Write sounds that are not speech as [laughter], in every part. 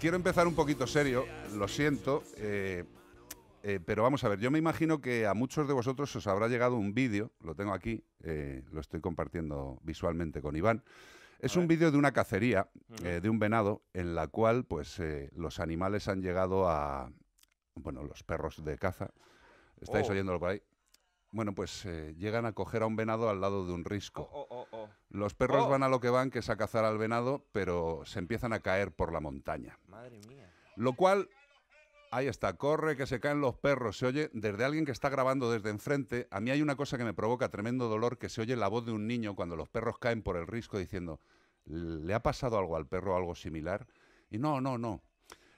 Quiero empezar un poquito serio, lo siento, eh, eh, pero vamos a ver, yo me imagino que a muchos de vosotros os habrá llegado un vídeo, lo tengo aquí, eh, lo estoy compartiendo visualmente con Iván. Es un vídeo de una cacería de un venado en la cual pues los animales han llegado a, bueno, los perros de caza, estáis oh. oyéndolo por ahí, bueno, pues llegan a coger a un venado al lado de un risco. Oh, oh, los perros oh. van a lo que van, que es a cazar al venado, pero se empiezan a caer por la montaña. Madre mía. Lo cual, ahí está, corre que se caen los perros. Se oye desde alguien que está grabando desde enfrente. A mí hay una cosa que me provoca tremendo dolor, que se oye la voz de un niño cuando los perros caen por el risco diciendo, ¿le ha pasado algo al perro, algo similar? Y no, no, no.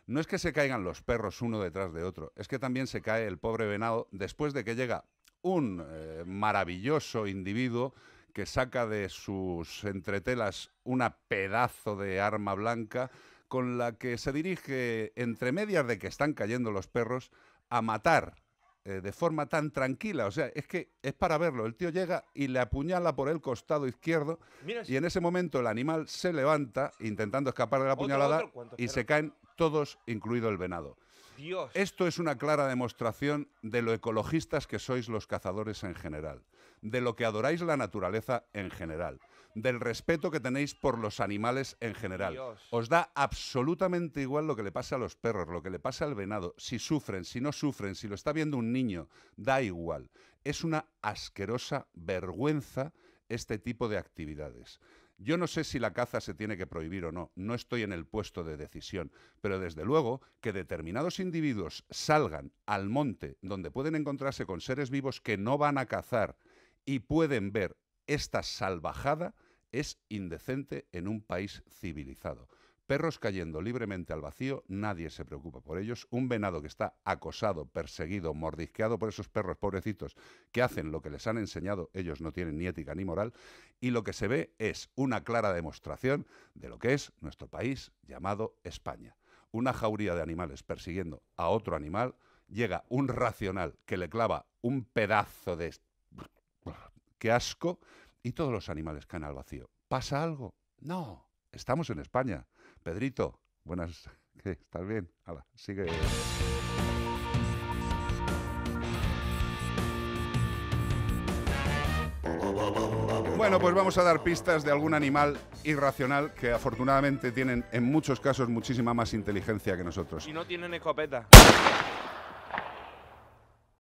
No es que se caigan los perros uno detrás de otro, es que también se cae el pobre venado después de que llega un eh, maravilloso individuo que saca de sus entretelas una pedazo de arma blanca con la que se dirige, entre medias de que están cayendo los perros, a matar eh, de forma tan tranquila. O sea, es que es para verlo. El tío llega y le apuñala por el costado izquierdo y en ese momento el animal se levanta intentando escapar de la apuñalada y se caen todos, incluido el venado. Esto es una clara demostración de lo ecologistas que sois los cazadores en general, de lo que adoráis la naturaleza en general, del respeto que tenéis por los animales en general. Os da absolutamente igual lo que le pasa a los perros, lo que le pasa al venado, si sufren, si no sufren, si lo está viendo un niño, da igual. Es una asquerosa vergüenza este tipo de actividades. Yo no sé si la caza se tiene que prohibir o no, no estoy en el puesto de decisión, pero desde luego que determinados individuos salgan al monte donde pueden encontrarse con seres vivos que no van a cazar y pueden ver esta salvajada es indecente en un país civilizado. Perros cayendo libremente al vacío, nadie se preocupa por ellos. Un venado que está acosado, perseguido, mordisqueado por esos perros pobrecitos que hacen lo que les han enseñado, ellos no tienen ni ética ni moral. Y lo que se ve es una clara demostración de lo que es nuestro país llamado España. Una jauría de animales persiguiendo a otro animal, llega un racional que le clava un pedazo de... ¡Qué asco! Y todos los animales caen al vacío. ¿Pasa algo? No, estamos en España. Pedrito, buenas, [laughs] ¿estás bien? Hala, sigue. Bueno, pues vamos a dar pistas de algún animal irracional que afortunadamente tienen en muchos casos muchísima más inteligencia que nosotros. Y no tienen escopeta.